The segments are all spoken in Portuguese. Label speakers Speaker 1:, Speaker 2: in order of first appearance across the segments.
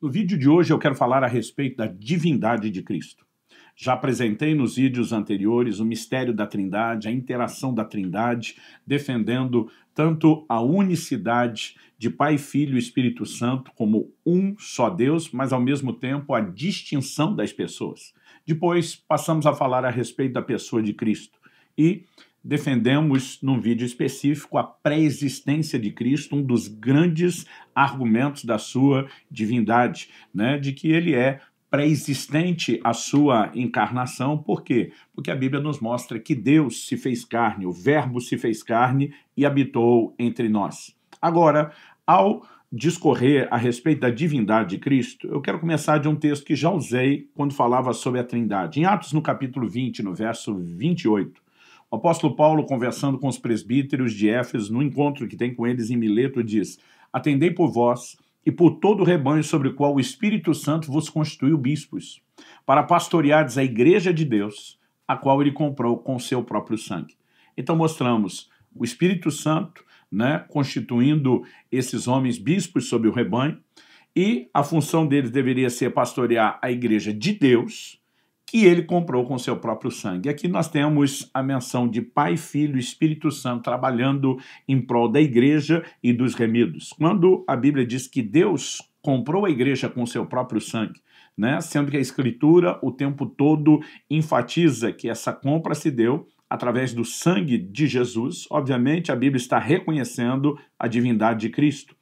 Speaker 1: No vídeo de hoje eu quero falar a respeito da divindade de Cristo. Já apresentei nos vídeos anteriores o mistério da Trindade, a interação da Trindade, defendendo tanto a unicidade de Pai, Filho e Espírito Santo como um só Deus, mas ao mesmo tempo a distinção das pessoas. Depois passamos a falar a respeito da pessoa de Cristo e defendemos num vídeo específico a pré-existência de Cristo, um dos grandes argumentos da sua divindade, né, de que ele é pré-existente à sua encarnação, por quê? Porque a Bíblia nos mostra que Deus se fez carne, o Verbo se fez carne e habitou entre nós. Agora, ao discorrer a respeito da divindade de Cristo, eu quero começar de um texto que já usei quando falava sobre a Trindade. Em Atos, no capítulo 20, no verso 28, o apóstolo Paulo, conversando com os presbíteros de Éfeso, no encontro que tem com eles em Mileto, diz: Atendei por vós e por todo o rebanho sobre o qual o Espírito Santo vos constituiu bispos, para pastoreares a igreja de Deus, a qual ele comprou com seu próprio sangue. Então mostramos o Espírito Santo, né, constituindo esses homens bispos sobre o rebanho, e a função deles deveria ser pastorear a igreja de Deus, que ele comprou com seu próprio sangue. Aqui nós temos a menção de Pai, Filho e Espírito Santo trabalhando em prol da igreja e dos remidos. Quando a Bíblia diz que Deus comprou a igreja com seu próprio sangue, né? sendo que a Escritura o tempo todo enfatiza que essa compra se deu através do sangue de Jesus, obviamente a Bíblia está reconhecendo a divindade de Cristo.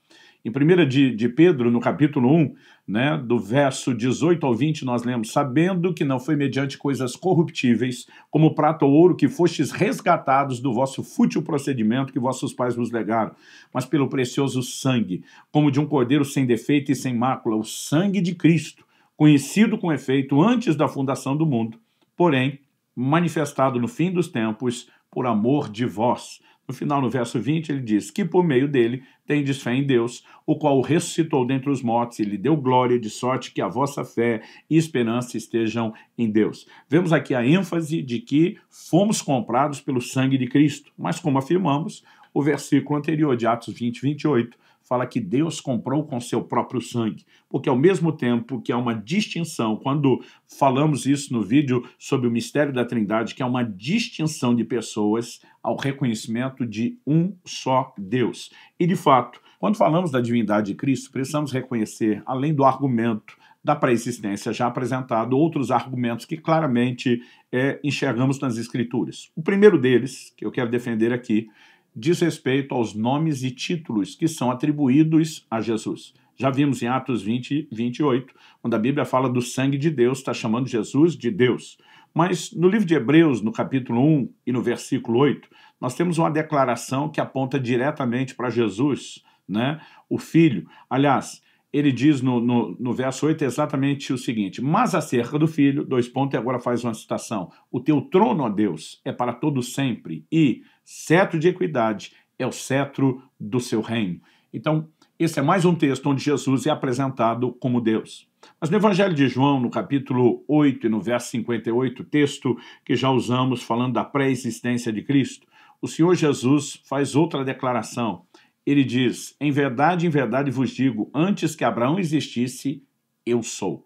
Speaker 1: Em 1 de, de Pedro, no capítulo 1, né, do verso 18 ao 20, nós lemos: Sabendo que não foi mediante coisas corruptíveis, como prata ou ouro, que fostes resgatados do vosso fútil procedimento que vossos pais vos legaram, mas pelo precioso sangue, como de um cordeiro sem defeito e sem mácula, o sangue de Cristo, conhecido com efeito antes da fundação do mundo, porém manifestado no fim dos tempos por amor de vós no final, no verso 20, ele diz: Que por meio dele tendes fé em Deus, o qual o ressuscitou dentre os mortos e lhe deu glória, de sorte que a vossa fé e esperança estejam em Deus. Vemos aqui a ênfase de que fomos comprados pelo sangue de Cristo, mas como afirmamos, o versículo anterior de Atos 20, 28 fala que Deus comprou com seu próprio sangue, porque ao mesmo tempo que há uma distinção, quando falamos isso no vídeo sobre o mistério da Trindade, que há uma distinção de pessoas ao reconhecimento de um só Deus. E de fato, quando falamos da divindade de Cristo, precisamos reconhecer, além do argumento da pré-existência já apresentado, outros argumentos que claramente é, enxergamos nas Escrituras. O primeiro deles, que eu quero defender aqui, diz respeito aos nomes e títulos que são atribuídos a Jesus. Já vimos em Atos 20, 28, quando a Bíblia fala do sangue de Deus, está chamando Jesus de Deus. Mas no livro de Hebreus, no capítulo 1 e no versículo 8, nós temos uma declaração que aponta diretamente para Jesus, né? o Filho. Aliás, ele diz no, no, no, verso 8 exatamente o seguinte: Mas acerca do filho, dois pontos, e agora faz uma citação: O teu trono, ó Deus, é para todo sempre, e cetro de equidade é o cetro do seu reino. Então, esse é mais um texto onde Jesus é apresentado como Deus. Mas no Evangelho de João, no capítulo 8 e no verso 58, texto que já usamos falando da pré-existência de Cristo, o Senhor Jesus faz outra declaração. Ele diz: Em verdade, em verdade vos digo, antes que Abraão existisse, eu sou.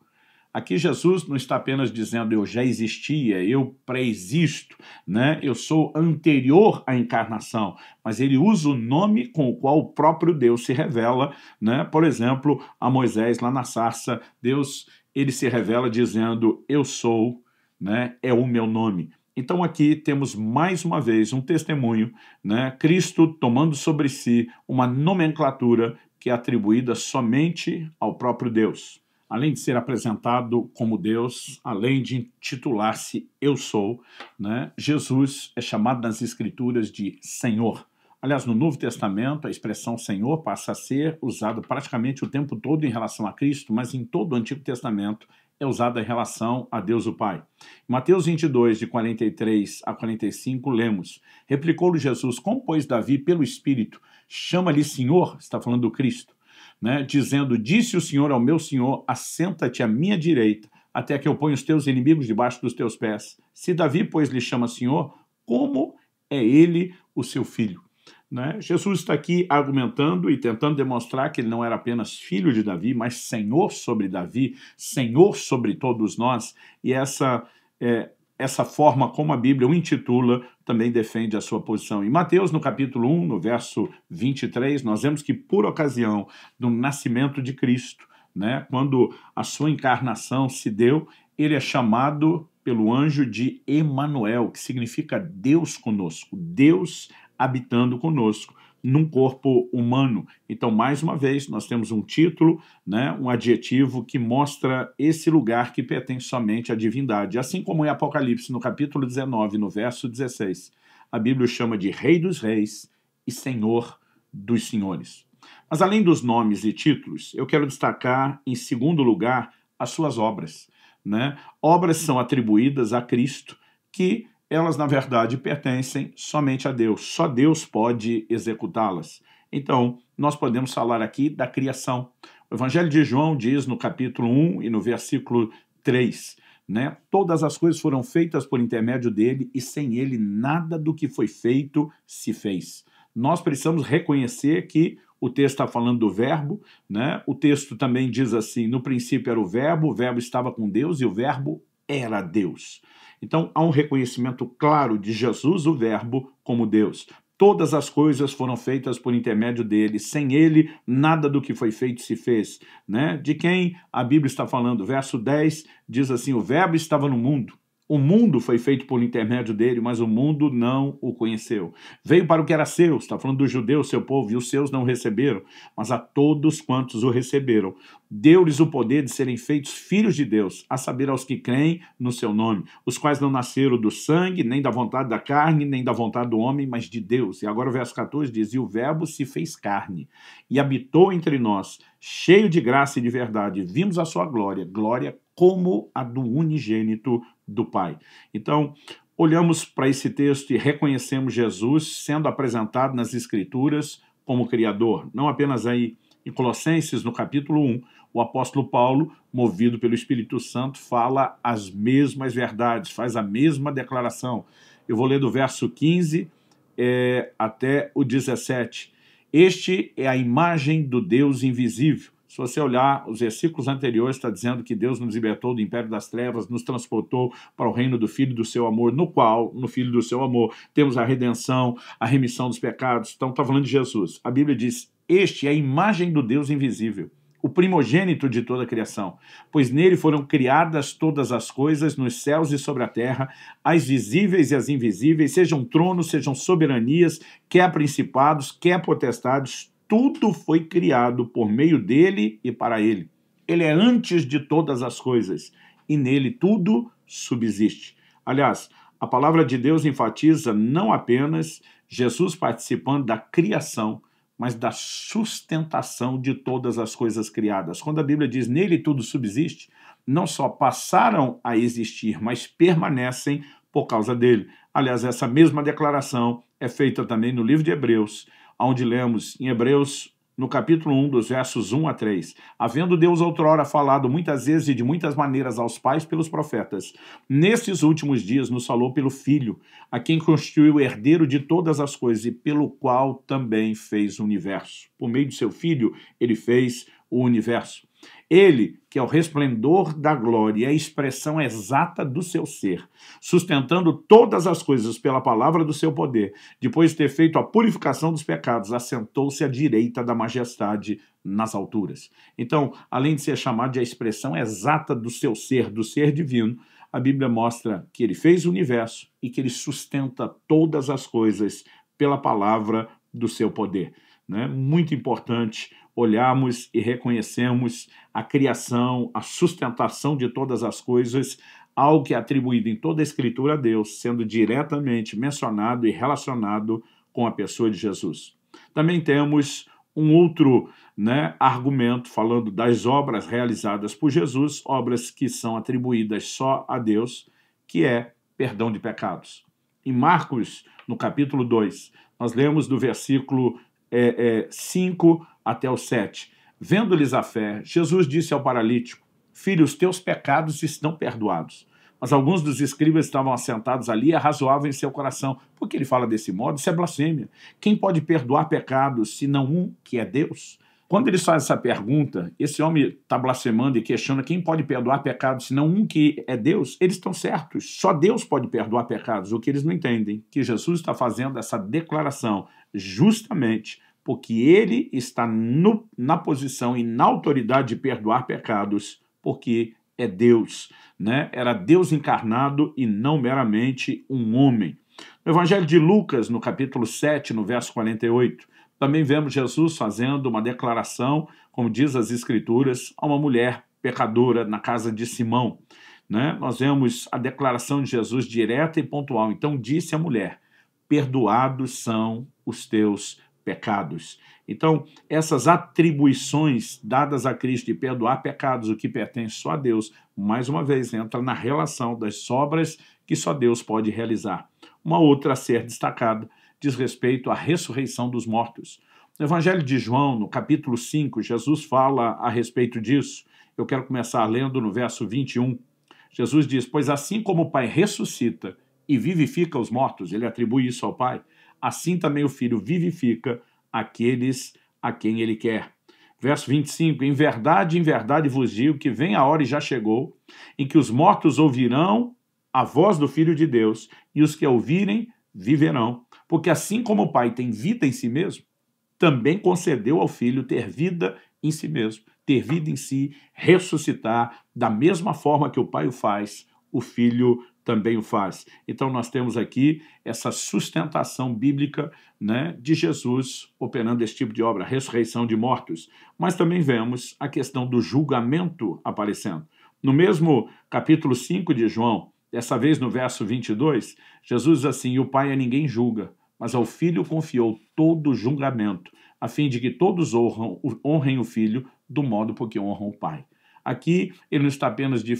Speaker 1: Aqui Jesus não está apenas dizendo eu já existia, eu pré-existo, né? eu sou anterior à encarnação, mas ele usa o nome com o qual o próprio Deus se revela, né? por exemplo, a Moisés lá na sarça, Deus ele se revela dizendo eu sou, né? é o meu nome. Então aqui temos mais uma vez um testemunho, né? Cristo tomando sobre si uma nomenclatura que é atribuída somente ao próprio Deus além de ser apresentado como Deus, além de intitular-se Eu Sou, né, Jesus é chamado nas Escrituras de Senhor. Aliás, no Novo Testamento, a expressão Senhor passa a ser usada praticamente o tempo todo em relação a Cristo, mas em todo o Antigo Testamento é usada em relação a Deus o Pai. Em Mateus 22, de 43 a 45, lemos: Replicou-lhe Jesus: Como, pois, Davi, pelo Espírito, chama-lhe Senhor, está falando do Cristo né, dizendo: Disse o Senhor ao meu senhor, assenta-te à minha direita, até que eu ponha os teus inimigos debaixo dos teus pés. Se Davi, pois, lhe chama Senhor, como é ele o seu filho? Né? Jesus está aqui argumentando e tentando demonstrar que ele não era apenas filho de Davi, mas senhor sobre Davi, senhor sobre todos nós, e essa é, essa forma como a Bíblia o intitula também defende a sua posição. Em Mateus, no capítulo 1, no verso 23, nós vemos que por ocasião do nascimento de Cristo, né, quando a sua encarnação se deu, ele é chamado pelo anjo de Emanuel, que significa Deus conosco, Deus habitando conosco num corpo humano. Então, mais uma vez, nós temos um título, né, um adjetivo que mostra esse lugar que pertence somente à divindade. Assim como em Apocalipse, no capítulo 19, no verso 16, a Bíblia chama de Rei dos Reis e Senhor dos Senhores. Mas além dos nomes e títulos, eu quero destacar, em segundo lugar, as suas obras. Né? Obras são atribuídas a Cristo, que elas na verdade pertencem somente a Deus. Só Deus pode executá-las. Então, nós podemos falar aqui da criação. O Evangelho de João diz no capítulo 1 e no versículo 3, né? Todas as coisas foram feitas por intermédio dele e sem ele nada do que foi feito se fez. Nós precisamos reconhecer que o texto está falando do verbo, né? O texto também diz assim: no princípio era o verbo, o verbo estava com Deus e o verbo era Deus. Então há um reconhecimento claro de Jesus, o Verbo, como Deus. Todas as coisas foram feitas por intermédio dele. Sem ele, nada do que foi feito se fez. Né? De quem a Bíblia está falando? Verso 10 diz assim: O Verbo estava no mundo o mundo foi feito por intermédio dele, mas o mundo não o conheceu. Veio para o que era seu, está falando dos judeus, seu povo, e os seus não receberam, mas a todos quantos o receberam. Deu-lhes o poder de serem feitos filhos de Deus, a saber, aos que creem no seu nome, os quais não nasceram do sangue, nem da vontade da carne, nem da vontade do homem, mas de Deus. E agora o verso 14 diz: E o Verbo se fez carne e habitou entre nós, cheio de graça e de verdade. Vimos a sua glória, glória como a do unigênito do Pai. Então, olhamos para esse texto e reconhecemos Jesus sendo apresentado nas Escrituras como Criador, não apenas aí em Colossenses, no capítulo 1, o apóstolo Paulo, movido pelo Espírito Santo, fala as mesmas verdades, faz a mesma declaração. Eu vou ler do verso 15 é, eh, até o 17. Este é a imagem do Deus invisível se você olhar os versículos anteriores, está dizendo que Deus nos libertou do império das trevas, nos transportou para o reino do Filho do seu amor, no qual, no Filho do seu amor, temos a redenção, a remissão dos pecados. Então, está falando de Jesus. A Bíblia diz: Este é a imagem do Deus invisível o primogênito de toda a criação, pois nele foram criadas todas as coisas nos céus e sobre a terra, as visíveis e as invisíveis, sejam tronos, sejam soberanias, quer principados, quer potestades, tudo foi criado por meio dele e para ele. Ele é antes de todas as coisas e nele tudo subsiste. Aliás, a palavra de Deus enfatiza não apenas Jesus participando da criação, mas da sustentação de todas as coisas criadas. Quando a Bíblia diz nele tudo subsiste, não só passaram a existir, mas permanecem por causa dele. Aliás, essa mesma declaração é feita também no livro de Hebreus, onde lemos em Hebreus, no capítulo 1, dos versos 1 a 3. Havendo Deus outrora falado muitas vezes e de muitas maneiras aos pais pelos profetas, nesses últimos dias nos falou pelo Filho, a quem constituiu herdeiro de todas as coisas e pelo qual também fez o universo. Por meio de seu Filho, ele fez o universo. Ele, que é o resplendor da glória, a expressão exata do seu ser, sustentando todas as coisas pela palavra do seu poder, depois de ter feito a purificação dos pecados, assentou-se à direita da majestade nas alturas. Então, além de ser chamado de a expressão exata do seu ser, do ser divino, a Bíblia mostra que ele fez o universo e que ele sustenta todas as coisas pela palavra do seu poder. Né? Muito importante olharmos e reconhecermos a criação, a sustentação de todas as coisas, algo que é atribuído em toda a Escritura a Deus, sendo diretamente mencionado e relacionado com a pessoa de Jesus. Também temos um outro né, argumento falando das obras realizadas por Jesus, obras que são atribuídas só a Deus, que é perdão de pecados. Em Marcos, no capítulo 2, nós lemos do versículo é, é, 5 até o 7. Vendo-lhes a fé, Jesus disse ao paralítico: Filho, os teus pecados estão perdoados. Mas alguns dos escribas estavam assentados ali e arrazoavam é em seu coração. Por que ele fala desse modo? Isso é blasfêmia. Quem pode perdoar pecados senão um que é Deus? Quando eles fazem essa pergunta, esse homem está blasfemando e questionando quem pode perdoar pecados senão um que é Deus, eles estão certos. Só Deus pode perdoar pecados, o que eles não entendem, que Jesus está fazendo essa declaração justamente porque ele está no, na posição e na autoridade de perdoar pecados, porque é Deus, né? Era Deus encarnado e não meramente um homem. No Evangelho de Lucas, no capítulo 7, no verso 48, também vemos Jesus fazendo uma declaração, como diz as Escrituras, a uma mulher pecadora na casa de Simão. Né? Nós vemos a declaração de Jesus direta e pontual. Então disse a mulher: Perdoados são os teus pecados. Então, essas atribuições dadas a Cristo de perdoar pecados, o que pertence só a Deus, mais uma vez entra na relação das sobras que só Deus pode realizar. Uma outra a ser destacada diz respeito à ressurreição dos mortos. No Evangelho de João, no capítulo 5, Jesus fala a respeito disso. Eu quero começar lendo no verso 21. Jesus diz: Pois assim como o Pai ressuscita e vivifica os mortos, ele atribui isso ao Pai, assim também o Filho vivifica aqueles a quem ele quer. Verso 25: Em verdade, em verdade vos digo que vem a hora e já chegou, em que os mortos ouvirão a voz do Filho de Deus, e os que ouvirem viverão. Porque assim como o Pai tem vida em si mesmo, também concedeu ao Filho ter vida em si mesmo, ter vida em si, ressuscitar da mesma forma que o Pai o faz, o Filho também o faz. Então nós temos aqui essa sustentação bíblica né, de Jesus operando esse tipo de obra, ressurreição de mortos. Mas também vemos a questão do julgamento aparecendo. No mesmo capítulo 5 de João, Dessa vez no verso 22, Jesus diz assim: o Pai a ninguém julga, mas ao Filho confiou todo o julgamento, a fim de que todos honram, honrem o Filho do modo porque honram o Pai. Aqui ele não está apenas de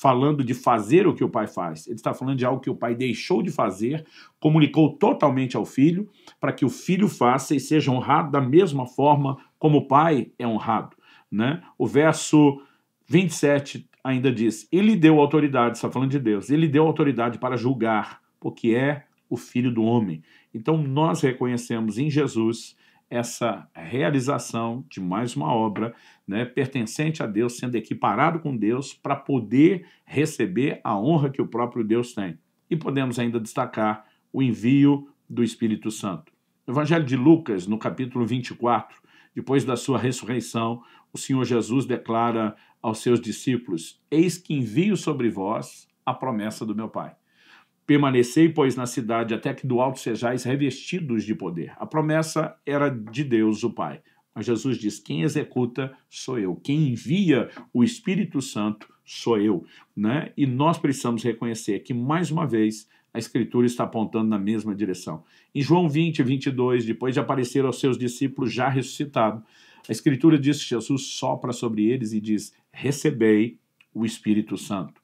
Speaker 1: falando de fazer o que o pai faz. Ele está falando de algo que o pai deixou de fazer, comunicou totalmente ao filho, para que o filho faça e seja honrado da mesma forma como o pai é honrado. Né? O verso 27 ainda diz: Ele deu autoridade, está falando de Deus, ele deu autoridade para julgar, porque é o Filho do Homem. Então nós reconhecemos em Jesus essa realização de mais uma obra, né, pertencente a Deus, sendo equiparado com Deus, para poder receber a honra que o próprio Deus tem. E podemos ainda destacar o envio do Espírito Santo. No Evangelho de Lucas, no capítulo 24, depois da sua ressurreição, o Senhor Jesus declara aos seus discípulos: Eis que envio sobre vós a promessa do meu Pai. Permanecei, pois, na cidade, até que do alto sejais revestidos de poder. A promessa era de Deus, o Pai. Mas Jesus diz: quem executa sou eu, quem envia o Espírito Santo sou eu. Né? E nós precisamos reconhecer que, mais uma vez, a Escritura está apontando na mesma direção. Em João 20, 22, depois de aparecer aos seus discípulos já ressuscitado, a Escritura diz que Jesus sopra sobre eles e diz: Recebei o Espírito Santo.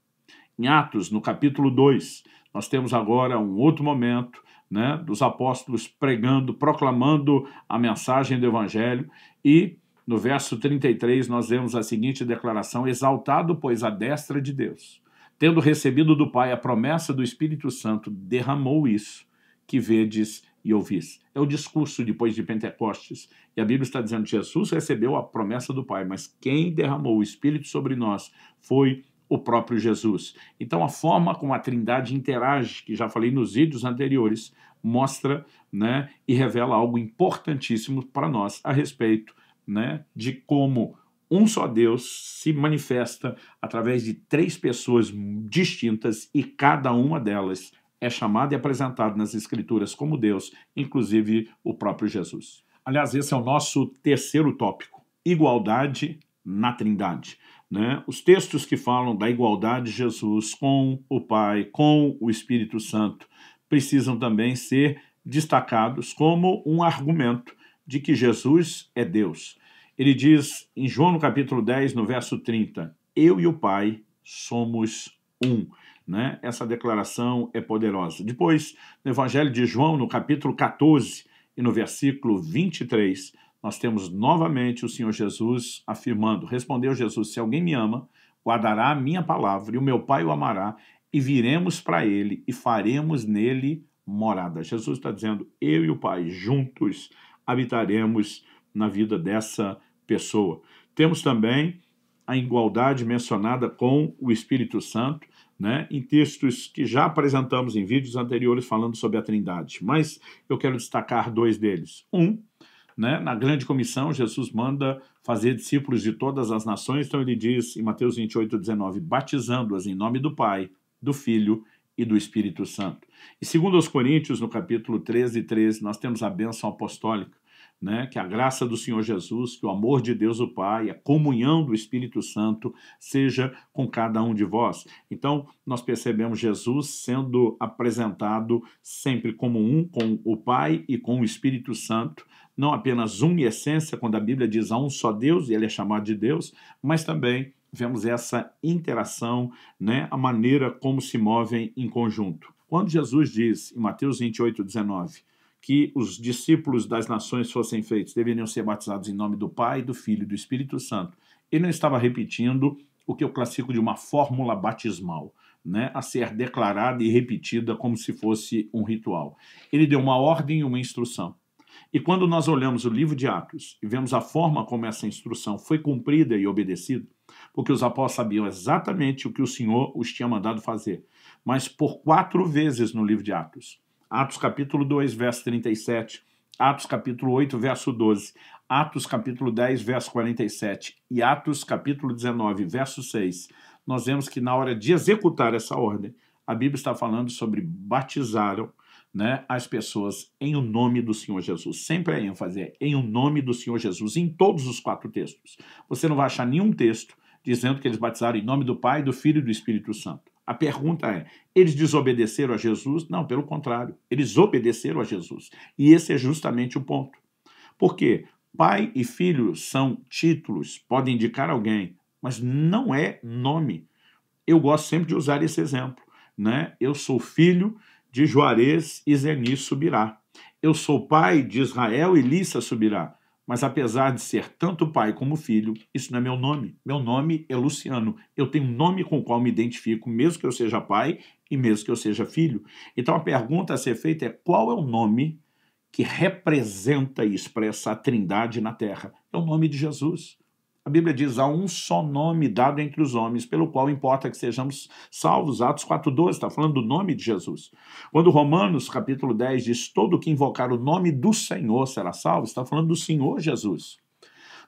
Speaker 1: Em Atos, no capítulo 2, nós temos agora um outro momento né, dos apóstolos pregando, proclamando a mensagem do Evangelho e no verso 33 nós vemos a seguinte declaração: Exaltado, pois, a destra de Deus, tendo recebido do Pai a promessa do Espírito Santo, derramou isso que vedes e ouvis. É o discurso depois de Pentecostes. E a Bíblia está dizendo: que Jesus recebeu a promessa do Pai, mas quem derramou o Espírito sobre nós foi o próprio Jesus. Então, a forma como a Trindade interage, que já falei nos vídeos anteriores, mostra né, e revela algo importantíssimo para nós a respeito né, de como um só Deus se manifesta através de três pessoas distintas e cada uma delas é chamado e apresentado nas Escrituras como Deus, inclusive o próprio Jesus. Aliás, esse é o nosso terceiro tópico: igualdade na Trindade. Né? Os textos que falam da igualdade de Jesus com o Pai, com o Espírito Santo, precisam também ser destacados como um argumento de que Jesus é Deus. Ele diz em João no capítulo 10, no verso 30, Eu e o Pai somos um. Né? Essa declaração é poderosa. Depois, no Evangelho de João, no capítulo 14 e no versículo 23, nós temos novamente o Senhor Jesus afirmando: Respondeu Jesus: Se alguém me ama, guardará a minha palavra, e o meu Pai o amará, e viremos para ele e faremos nele morada. Jesus está dizendo: Eu e o Pai juntos habitaremos na vida dessa pessoa. Temos também a igualdade mencionada com o Espírito Santo né, em textos que já apresentamos em vídeos anteriores falando sobre a Trindade, mas eu quero destacar dois deles. Um, né, na grande comissão, Jesus manda fazer discípulos de todas as nações, então ele diz em Mateus 28, 19, batizando-as em nome do Pai, do Filho e do Espírito Santo. E segundo aos Coríntios, no capítulo 13, 13, nós temos a bênção apostólica, né, que a graça do Senhor Jesus, que o amor de Deus o Pai, a comunhão do Espírito Santo seja com cada um de vós. Então, nós percebemos Jesus sendo apresentado sempre como um com o Pai e com o Espírito Santo, não apenas um em essência, quando a Bíblia diz a um só Deus, e ele é chamado de Deus, mas também vemos essa interação, né, a maneira como se movem em conjunto. Quando Jesus diz em Mateus 28, 19, que os discípulos das nações fossem feitos deveriam ser batizados em nome do Pai, do Filho e do Espírito Santo. Ele não estava repetindo o que eu classifico de uma fórmula batismal, né, a ser declarada e repetida como se fosse um ritual. Ele deu uma ordem e uma instrução. E quando nós olhamos o livro de Atos e vemos a forma como essa instrução foi cumprida e obedecida, porque os apóstolos sabiam exatamente o que o Senhor os tinha mandado fazer, mas por quatro vezes no livro de Atos, Atos capítulo 2, verso 37, Atos capítulo 8, verso 12, Atos capítulo 10, verso 47 e Atos capítulo 19, verso 6, nós vemos que na hora de executar essa ordem, a Bíblia está falando sobre batizaram né, as pessoas em o nome do Senhor Jesus. Sempre a ênfase é em o nome do Senhor Jesus, em todos os quatro textos. Você não vai achar nenhum texto dizendo que eles batizaram em nome do Pai, do Filho e do Espírito Santo. A pergunta é: eles desobedeceram a Jesus? Não, pelo contrário, eles obedeceram a Jesus. E esse é justamente o ponto. Porque pai e filho são títulos, podem indicar alguém, mas não é nome. Eu gosto sempre de usar esse exemplo. Né? Eu sou filho de Juarez e Zeni subirá. Eu sou pai de Israel e Lissa subirá. Mas apesar de ser tanto pai como filho, isso não é meu nome. Meu nome é Luciano. Eu tenho um nome com o qual me identifico, mesmo que eu seja pai e mesmo que eu seja filho. Então a pergunta a ser feita é qual é o nome que representa e expressa a Trindade na terra? É o nome de Jesus. A Bíblia diz: há um só nome dado entre os homens, pelo qual importa que sejamos salvos. Atos 4,12 está falando do nome de Jesus. Quando Romanos, capítulo 10, diz: todo que invocar o nome do Senhor será salvo, está falando do Senhor Jesus.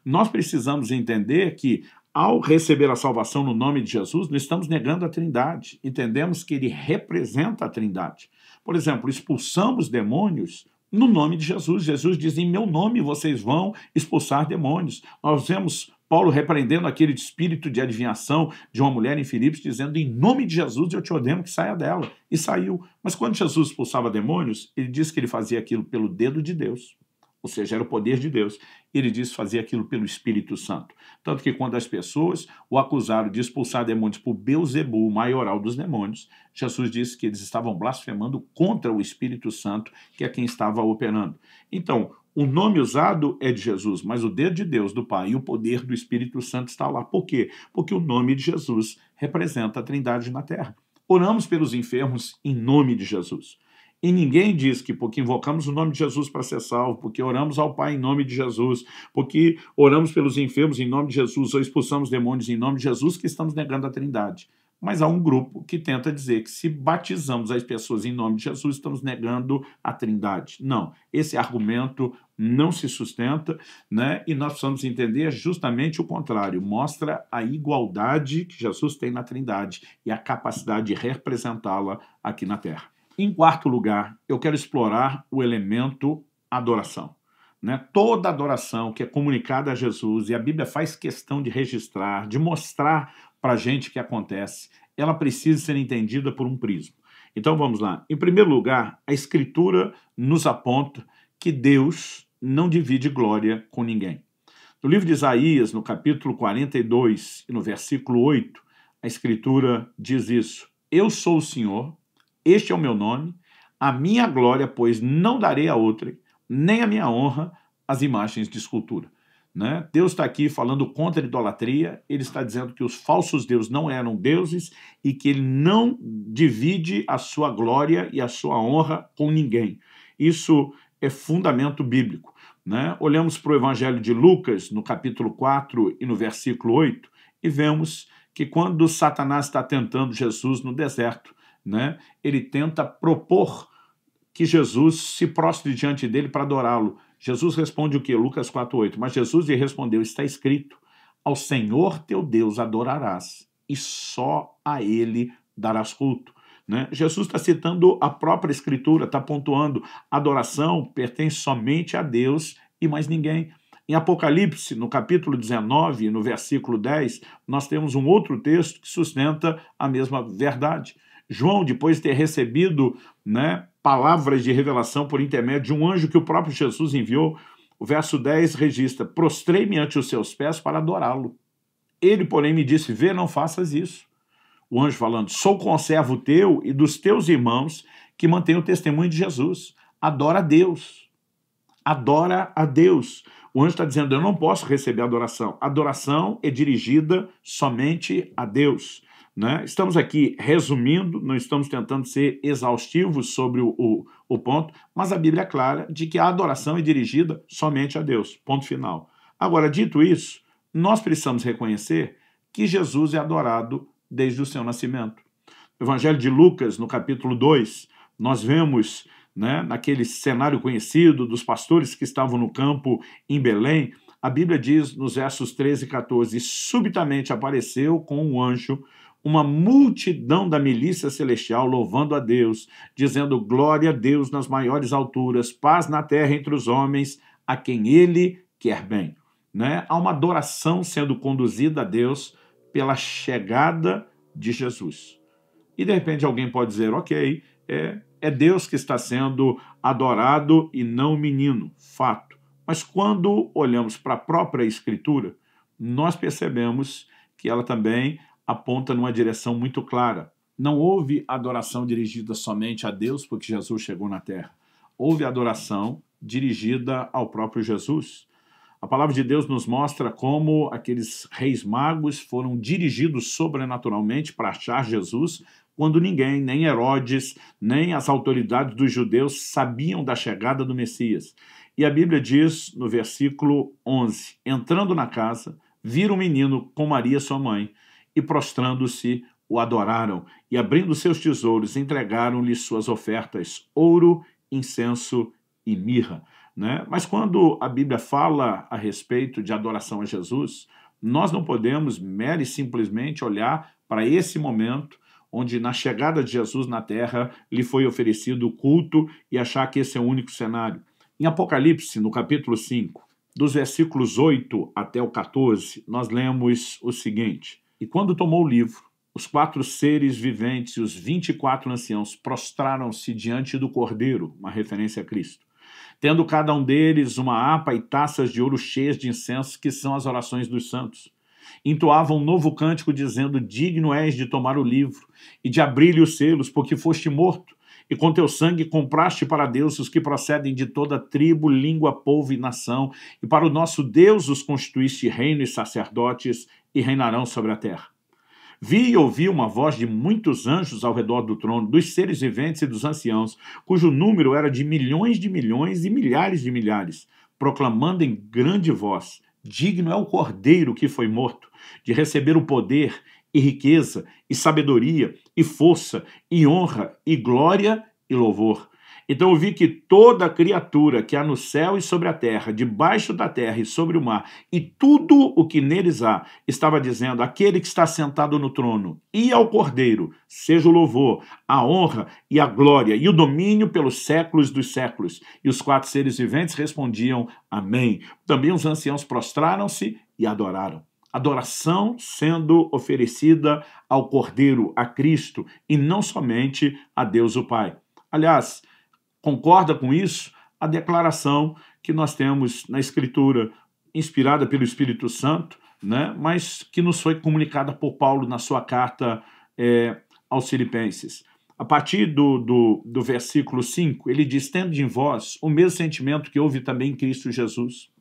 Speaker 1: Nós precisamos entender que, ao receber a salvação no nome de Jesus, não estamos negando a Trindade. Entendemos que ele representa a Trindade. Por exemplo, expulsamos demônios no nome de Jesus. Jesus diz: Em meu nome vocês vão expulsar demônios. Nós vemos Paulo repreendendo aquele espírito de adivinhação de uma mulher em Filipos, dizendo: Em nome de Jesus eu te ordeno que saia dela. E saiu. Mas quando Jesus expulsava demônios, ele disse que ele fazia aquilo pelo dedo de Deus. Ou seja, era o poder de Deus. Ele disse fazer aquilo pelo Espírito Santo. Tanto que quando as pessoas o acusaram de expulsar demônios por Beuzebu, o maioral dos demônios, Jesus disse que eles estavam blasfemando contra o Espírito Santo, que é quem estava operando. Então, o nome usado é de Jesus, mas o dedo de Deus, do Pai e o poder do Espírito Santo está lá. Por quê? Porque o nome de Jesus representa a Trindade na Terra. Oramos pelos enfermos em nome de Jesus. E ninguém diz que porque invocamos o nome de Jesus para ser salvo, porque oramos ao Pai em nome de Jesus, porque oramos pelos enfermos em nome de Jesus, ou expulsamos demônios em nome de Jesus, que estamos negando a Trindade mas há um grupo que tenta dizer que se batizamos as pessoas em nome de Jesus, estamos negando a Trindade. Não, esse argumento não se sustenta, né? E nós precisamos entender justamente o contrário. Mostra a igualdade que Jesus tem na Trindade e a capacidade de representá-la aqui na Terra. Em quarto lugar, eu quero explorar o elemento adoração. Né? Toda adoração que é comunicada a Jesus, e a Bíblia faz questão de registrar, de mostrar para a gente que acontece, ela precisa ser entendida por um prisma. Então vamos lá. Em primeiro lugar, a Escritura nos aponta que Deus não divide glória com ninguém. No livro de Isaías, no capítulo 42 e no versículo 8, a Escritura diz isso: Eu sou o Senhor, este é o meu nome, a minha glória, pois não darei a outra, nem a minha honra às imagens de escultura. Né? Deus está aqui falando contra a idolatria, ele está dizendo que os falsos deuses não eram deuses e que ele não divide a sua glória e a sua honra com ninguém. Isso é fundamento bíblico. Né? Olhamos para o Evangelho de Lucas, no capítulo 4 e no versículo 8, e vemos que quando Satanás está tentando Jesus no deserto, né, ele tenta propor que Jesus se prostre diante dele para adorá-lo. Jesus responde o que? Lucas 4,8. Mas Jesus lhe respondeu: Está escrito, ao Senhor teu Deus adorarás, e só a Ele darás culto. Né? Jesus está citando a própria Escritura, está pontuando: adoração pertence somente a Deus e mais ninguém. Em Apocalipse, no capítulo 19, no versículo 10, nós temos um outro texto que sustenta a mesma verdade. João, depois de ter recebido né, palavras de revelação por intermédio de um anjo que o próprio Jesus enviou, o verso 10 registra: Prostrei-me ante os seus pés para adorá-lo. Ele, porém, me disse: Vê, não faças isso. O anjo falando: Sou conservo teu e dos teus irmãos que mantêm o testemunho de Jesus. Adora a Deus. Adora a Deus. O anjo está dizendo: Eu não posso receber adoração. Adoração é dirigida somente a Deus. Né? Estamos aqui resumindo, não estamos tentando ser exaustivos sobre o, o, o ponto, mas a Bíblia é clara de que a adoração é dirigida somente a Deus. Ponto final. Agora, dito isso, nós precisamos reconhecer que Jesus é adorado desde o seu nascimento. No Evangelho de Lucas, no capítulo 2, nós vemos, né, naquele cenário conhecido dos pastores que estavam no campo em Belém, a Bíblia diz nos versos 13 e 14: subitamente apareceu com um anjo uma multidão da milícia celestial louvando a Deus, dizendo glória a Deus nas maiores alturas, paz na terra entre os homens, a quem ele quer bem. Né? Há uma adoração sendo conduzida a Deus pela chegada de Jesus. E de repente alguém pode dizer, ok, é, é Deus que está sendo adorado e não o menino, fato. Mas quando olhamos para a própria Escritura, nós percebemos que ela também aponta numa direção muito clara. Não houve adoração dirigida somente a Deus, porque Jesus chegou na terra. Houve adoração dirigida ao próprio Jesus. A palavra de Deus nos mostra como aqueles reis magos foram dirigidos sobrenaturalmente para achar Jesus, quando ninguém, nem Herodes, nem as autoridades dos judeus sabiam da chegada do Messias. E a Bíblia diz no versículo 11: Entrando na casa, viram um menino com Maria, sua mãe, e prostrando-se o adoraram, e abrindo seus tesouros, entregaram-lhe suas ofertas: ouro, incenso e mirra. Né? Mas quando a Bíblia fala a respeito de adoração a Jesus, nós não podemos mere e simplesmente olhar para esse momento onde na chegada de Jesus na terra lhe foi oferecido o culto e achar que esse é o único cenário. Em Apocalipse, no capítulo 5, dos versículos 8 até o 14, nós lemos o seguinte: e quando tomou o livro, os quatro seres viventes e os vinte e quatro anciãos prostraram-se diante do Cordeiro, uma referência a Cristo, tendo cada um deles uma apa e taças de ouro cheias de incenso, que são as orações dos santos. Entoavam um novo cântico, dizendo: Digno és de tomar o livro e de abrir-lhe os selos, porque foste morto e com teu sangue compraste para Deus os que procedem de toda tribo, língua, povo e nação, e para o nosso Deus os constituíste reino e sacerdotes, e reinarão sobre a terra. Vi e ouvi uma voz de muitos anjos ao redor do trono, dos seres viventes e dos anciãos, cujo número era de milhões de milhões e milhares de milhares, proclamando em grande voz: Digno é o cordeiro que foi morto, de receber o poder e riqueza, e sabedoria, e força, e honra, e glória e louvor. Então eu vi que toda criatura que há no céu e sobre a terra, debaixo da terra e sobre o mar, e tudo o que neles há, estava dizendo: aquele que está sentado no trono e ao Cordeiro, seja o louvor, a honra e a glória e o domínio pelos séculos dos séculos. E os quatro seres viventes respondiam: Amém. Também os anciãos prostraram-se e adoraram adoração sendo oferecida ao Cordeiro, a Cristo, e não somente a Deus o Pai. Aliás, concorda com isso a declaração que nós temos na Escritura, inspirada pelo Espírito Santo, né? mas que nos foi comunicada por Paulo na sua carta é, aos Filipenses. A partir do, do, do versículo 5, ele diz: Tendo em vós o mesmo sentimento que houve também em Cristo Jesus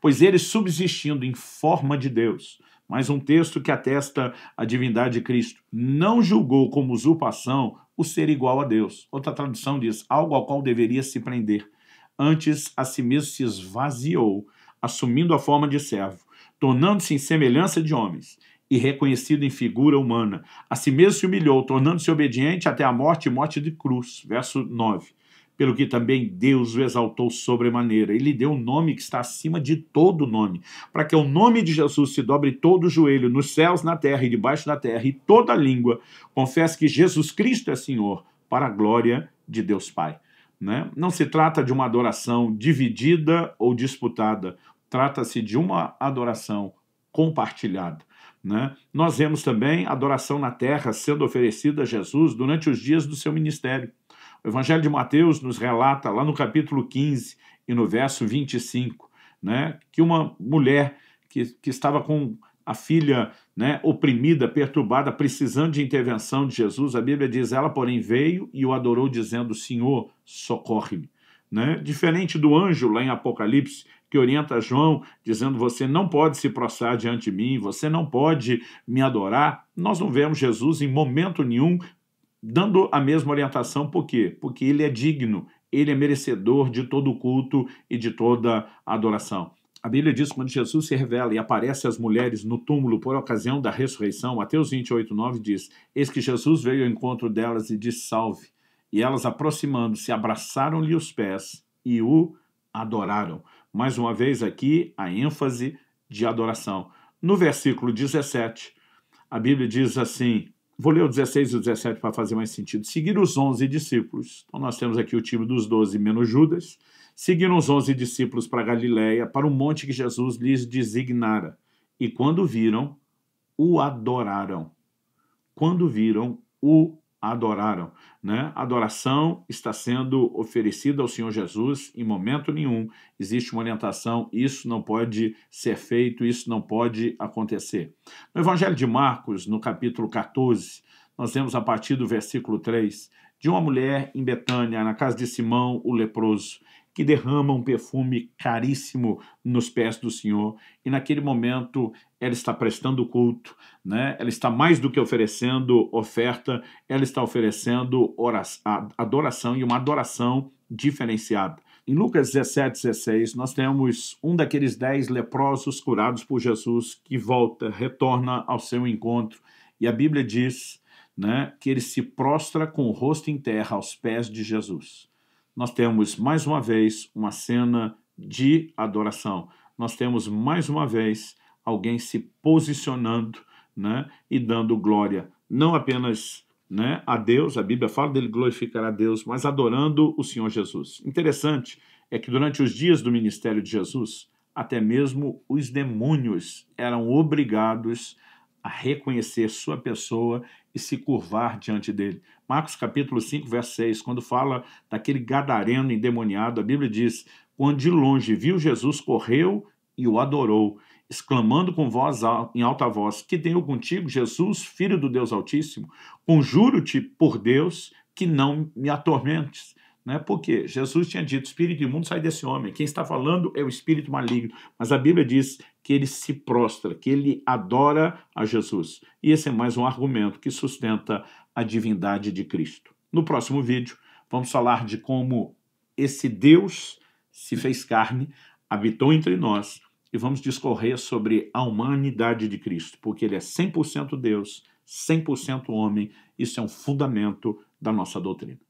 Speaker 1: Pois ele, subsistindo em forma de Deus, mais um texto que atesta a divindade de Cristo, não julgou como usurpação o ser igual a Deus. Outra tradução diz: algo ao qual deveria se prender. Antes, a si mesmo se esvaziou, assumindo a forma de servo, tornando-se em semelhança de homens e reconhecido em figura humana. A si mesmo se humilhou, tornando-se obediente até a morte e morte de cruz. Verso 9 pelo que também Deus o exaltou sobremaneira. Ele deu um nome que está acima de todo nome, para que o nome de Jesus se dobre todo o joelho, nos céus, na terra e debaixo da terra, e toda língua confesse que Jesus Cristo é Senhor, para a glória de Deus Pai. Né? Não se trata de uma adoração dividida ou disputada, trata-se de uma adoração compartilhada. Né? Nós vemos também adoração na terra sendo oferecida a Jesus durante os dias do seu ministério. O Evangelho de Mateus nos relata lá no capítulo 15 e no verso 25, né, que uma mulher que, que estava com a filha né, oprimida, perturbada, precisando de intervenção de Jesus, a Bíblia diz, ela porém veio e o adorou dizendo, Senhor, socorre-me. Né? Diferente do anjo lá em Apocalipse, que orienta João, dizendo, você não pode se prostrar diante de mim, você não pode me adorar, nós não vemos Jesus em momento nenhum dando a mesma orientação, por quê? Porque ele é digno, ele é merecedor de todo o culto e de toda a adoração. A Bíblia diz que quando Jesus se revela e aparece às mulheres no túmulo por ocasião da ressurreição, Mateus 28, 9 diz: Eis que Jesus veio ao encontro delas e disse: Salve. E elas, aproximando-se, abraçaram-lhe os pés e o adoraram. Mais uma vez aqui a ênfase de adoração. No versículo 17, a Bíblia diz assim: Vou ler o 16 e o 17 para fazer mais sentido. Seguir os 11 discípulos. Então nós temos aqui o time dos 12 menos Judas. Seguiram os 11 discípulos para Galiléia, para o monte que Jesus lhes designara. E quando viram, o adoraram. Quando viram, o adoraram. Né? A adoração está sendo oferecida ao Senhor Jesus em momento nenhum. Existe uma orientação, isso não pode ser feito, isso não pode acontecer. No Evangelho de Marcos, no capítulo 14, nós vemos a partir do versículo 3, de uma mulher em Betânia, na casa de Simão, o leproso que derrama um perfume caríssimo nos pés do Senhor, e naquele momento ela está prestando culto, né? ela está mais do que oferecendo oferta, ela está oferecendo oração, adoração e uma adoração diferenciada. Em Lucas 17, 16, nós temos um daqueles dez leprosos curados por Jesus que volta, retorna ao seu encontro. E a Bíblia diz né, que ele se prostra com o rosto em terra aos pés de Jesus nós temos mais uma vez uma cena de adoração. Nós temos mais uma vez alguém se posicionando né, e dando glória, não apenas né, a Deus, a Bíblia fala dele glorificar a Deus, mas adorando o Senhor Jesus. Interessante é que durante os dias do ministério de Jesus, até mesmo os demônios eram obrigados a reconhecer sua pessoa e se curvar diante dele. Marcos capítulo 5, verso 6, quando fala daquele gadareno endemoniado, a Bíblia diz: "Quando de longe viu Jesus, correu e o adorou, exclamando com voz em alta voz: Que tenho contigo, Jesus, filho do Deus Altíssimo? Conjuro-te por Deus que não me atormentes." Né? Porque Jesus tinha dito: espírito imundo sai desse homem. Quem está falando é o espírito maligno. Mas a Bíblia diz que ele se prostra, que ele adora a Jesus. E esse é mais um argumento que sustenta a divindade de Cristo. No próximo vídeo, vamos falar de como esse Deus se fez carne, habitou entre nós e vamos discorrer sobre a humanidade de Cristo, porque ele é 100% Deus, 100% homem, isso é um fundamento da nossa doutrina.